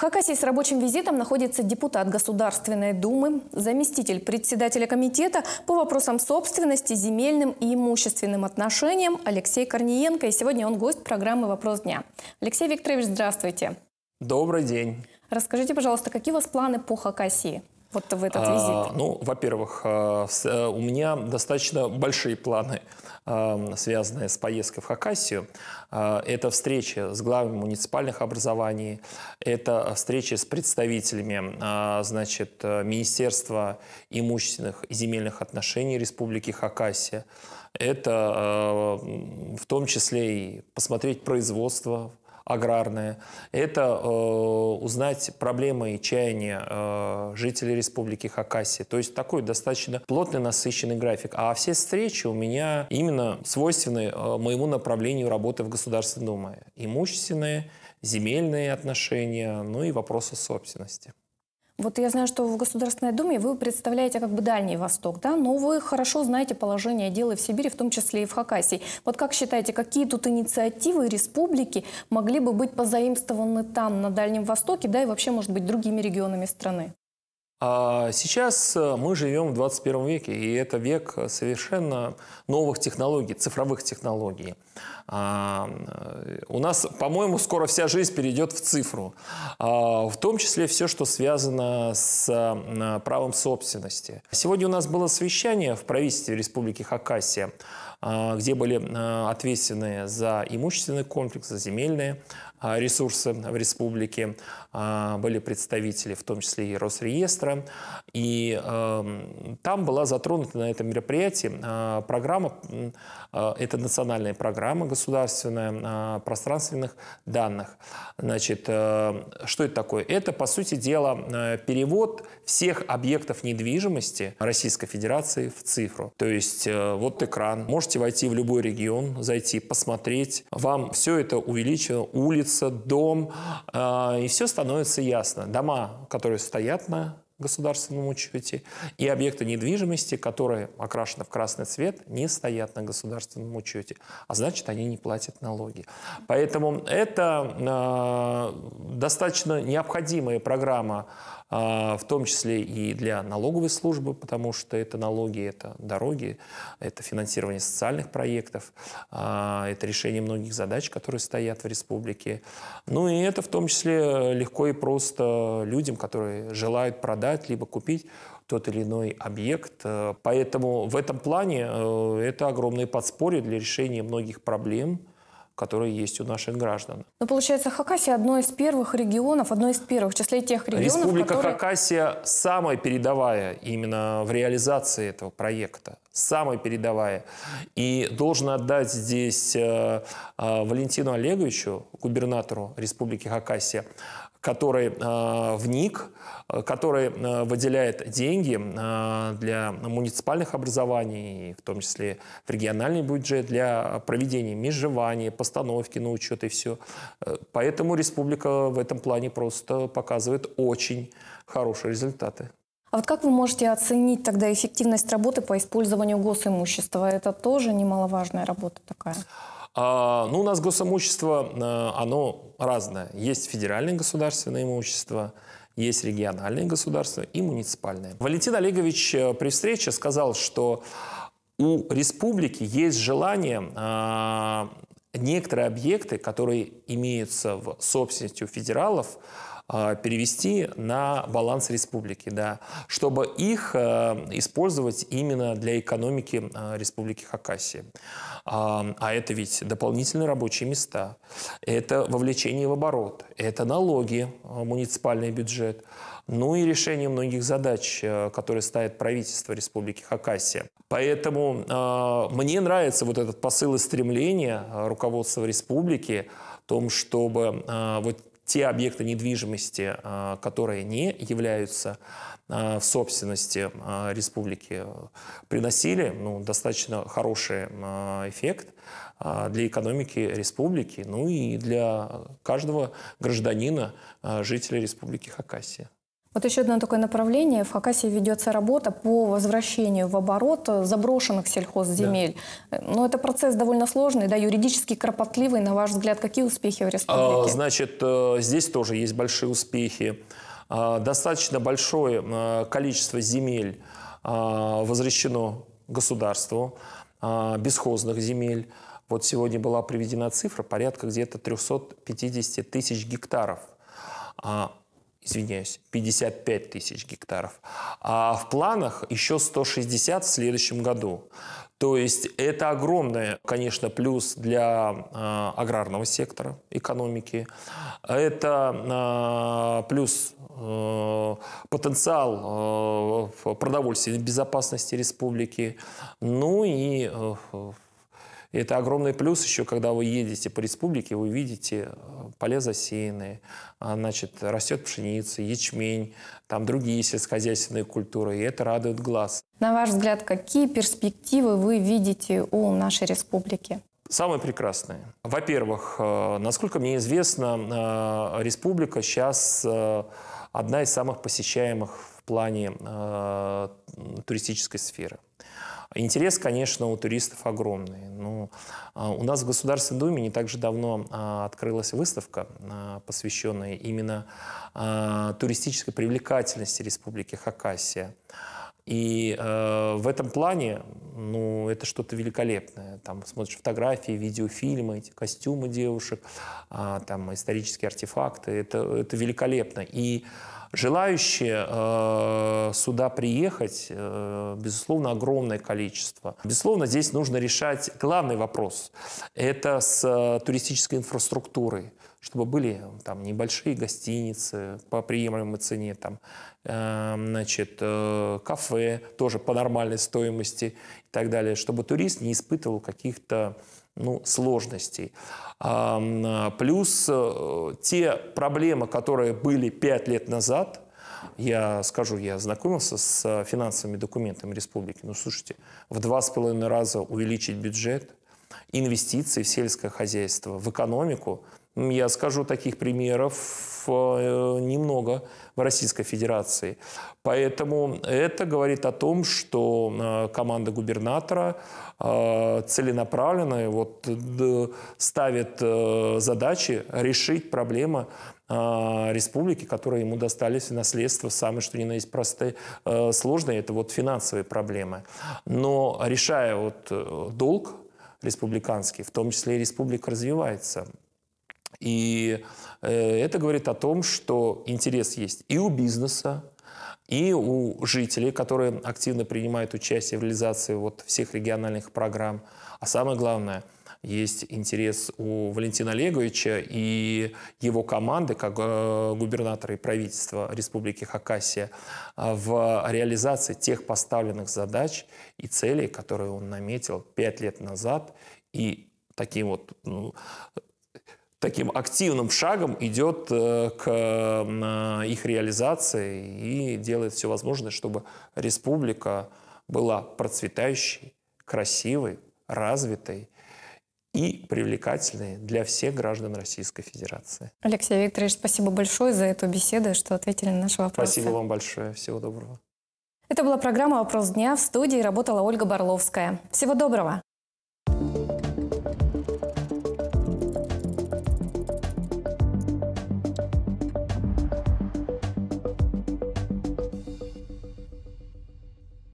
В Хакасии с рабочим визитом находится депутат Государственной Думы, заместитель председателя комитета по вопросам собственности, земельным и имущественным отношениям Алексей Корниенко. И сегодня он гость программы «Вопрос дня». Алексей Викторович, здравствуйте. Добрый день. Расскажите, пожалуйста, какие у вас планы по Хакасии? вот в этот а, визит? А, ну, во-первых, а, э, у меня достаточно большие планы, а, связанные с поездкой в Хакасию. это встречи с главами муниципальных образований, это встречи с представителями значит, Министерства имущественных и земельных отношений Республики Хакасия. Это в том числе и посмотреть производство аграрное. это э, узнать проблемы и чаяния э, жителей Республики Хакасия. То есть такой достаточно плотный, насыщенный график. А все встречи у меня именно свойственны э, моему направлению работы в Государственной Думе. Имущественные, земельные отношения, ну и вопросы собственности. Вот я знаю, что в Государственной Думе вы представляете как бы Дальний Восток, да, но вы хорошо знаете положение дела в Сибири, в том числе и в Хакасии. Вот как считаете, какие тут инициативы республики могли бы быть позаимствованы там, на Дальнем Востоке, да, и вообще, может быть, другими регионами страны? А сейчас э, мы живем в 21 веке, и это век э, совершенно новых технологий, цифровых технологий. А, э, у нас, по-моему, скоро вся жизнь перейдет в цифру, а, в том числе все, что связано с правом собственности. Сегодня у нас было совещание в правительстве Республики Хакасия, где были ответственные за имущественный комплекс, за земельные а, ресурсы в республике, а, были представители, в том числе и Росреестра. И эм, там была затронута на этом мероприятии а, программа, это национальная программа государственная пространственных данных. Значит, э, что это такое? Это, по сути дела, э, перевод всех объектов недвижимости Российской Федерации в цифру. То есть э, вот экран, можете войти в любой регион, зайти, посмотреть. Вам все это увеличено, улиц строится дом, а, и все становится ясно. Дома, которые стоят на государственном учете, и объекты недвижимости, которые окрашены в красный цвет, не стоят на государственном учете, а значит, они не платят налоги. Поэтому это э, достаточно необходимая программа а, в том числе и для налоговой службы, потому что это налоги, это дороги, это финансирование социальных проектов, а, это решение многих задач, которые стоят в республике. Ну и это в том числе легко и просто людям, которые желают продать либо купить тот или иной объект. Э, поэтому в этом плане э, это огромное подспорье для решения многих проблем – которые есть у наших граждан. Но получается, Хакасия одно из первых регионов, одно из первых в числе тех регионов, Республика которые... Хакасия самая передовая именно в реализации этого проекта самая передовая. И должен отдать здесь э, э, Валентину Олеговичу, губернатору Республики Хакасия, который э, вник, который выделяет деньги для муниципальных образований, в том числе в региональный бюджет, для проведения межживания, постановки на учет и все. Поэтому республика в этом плане просто показывает очень хорошие результаты. А вот как вы можете оценить тогда эффективность работы по использованию госимущества? Это тоже немаловажная работа такая. А, ну, у нас госимущество, э, оно разное. Есть федеральное государственное имущество, есть региональное государства и муниципальное. Валентин Олегович э, при встрече сказал, что у республики есть желание а, некоторые объекты, которые имеются в собственности у федералов, а, перевести на баланс республики, да, чтобы их э, использовать именно для экономики э, республики Хакасия. А, а это ведь дополнительные рабочие места, это вовлечение в оборот, это налоги, э, муниципальный бюджет, ну и решение многих задач, которые ставит правительство Республики Хакасия. Поэтому мне нравится вот этот посыл и стремление руководства республики том, чтобы э, вот те объекты недвижимости, а, которые не являются а, в собственности а, республики, э, приносили ну, достаточно хороший эффект для экономики республики, ну и для каждого гражданина, жителя республики Хакасия. Вот еще одно такое направление. В Хакасии ведется работа по возвращению в оборот э, заброшенных сельхозземель. Да. Э, Но ну, это процесс довольно сложный, да, юридически кропотливый. На ваш взгляд, какие успехи в а, республике? значит, э, здесь тоже есть большие успехи. А, достаточно большое количество земель а, возвращено государству, бесхозных земель. Вот сегодня была приведена цифра порядка где-то 350 тысяч гектаров извиняюсь, 55 тысяч гектаров, а в планах еще 160 в следующем году. То есть это огромный, конечно, плюс для э, аграрного сектора экономики. Это э, плюс э, потенциал э, продовольственной безопасности республики. Ну и э, и это огромный плюс еще, когда вы едете по республике, вы видите э, поля засеянные, а, значит, растет пшеница, ячмень, там другие сельскохозяйственные культуры, и это радует глаз. На ваш взгляд, какие перспективы вы видите у нашей республики? Самые прекрасные. Во-первых, э, насколько мне известно, э, республика сейчас одна из самых посещаемых в плане туристической сферы. Интерес, конечно, у туристов огромный. Но ну, а, у нас в Государственной Думе не так же давно а, открылась выставка, а, посвященная именно туристической привлекательности Республики Хакасия. И э, в этом плане, ну, это что-то великолепное. Там смотришь фотографии, видеофильмы, эти костюмы девушек, а, там исторические артефакты. Это, это великолепно. И Желающие э, сюда приехать, э, безусловно, огромное количество. Безусловно, здесь нужно решать главный вопрос. Это с э, туристической инфраструктурой чтобы были там небольшие гостиницы по приемлемой цене, там, э, значит, э, кафе тоже по нормальной стоимости и так далее, чтобы турист не испытывал каких-то ну, сложностей. Э, плюс э, те проблемы, которые были пять лет назад, я скажу, я знакомился с э, финансовыми документами республики. Ну, слушайте, в два с половиной раза увеличить бюджет, инвестиции в сельское хозяйство, в экономику – я скажу, таких примеров э, немного в Российской Федерации. Поэтому это говорит о том, что э, команда губернатора э, целенаправленно вот, ставит задачи решить проблемы республики, которые ему достались в наследство, самые что ни на есть простые, сложные, это вот финансовые проблемы. Но решая вот долг республиканский, в том числе и республика развивается. И э, это говорит о том, что интерес есть и у бизнеса, и у жителей, которые активно принимают участие в реализации вот всех региональных программ. А самое главное, есть интерес у Валентина Олеговича и его команды, как э, губернатора и правительства Республики Хакасия, а, в реализации тех поставленных задач и целей, которые он наметил пять лет назад и таким вот ну, таким активным шагом идет э, к э, их реализации и делает все возможное, чтобы республика была процветающей, красивой, развитой и привлекательной для всех граждан Российской Федерации. Алексей Викторович, спасибо большое за эту беседу, что ответили на наши вопросы. Спасибо вам большое. Всего доброго. Это была программа «Вопрос дня». В студии работала Ольга Барловская. Всего доброго!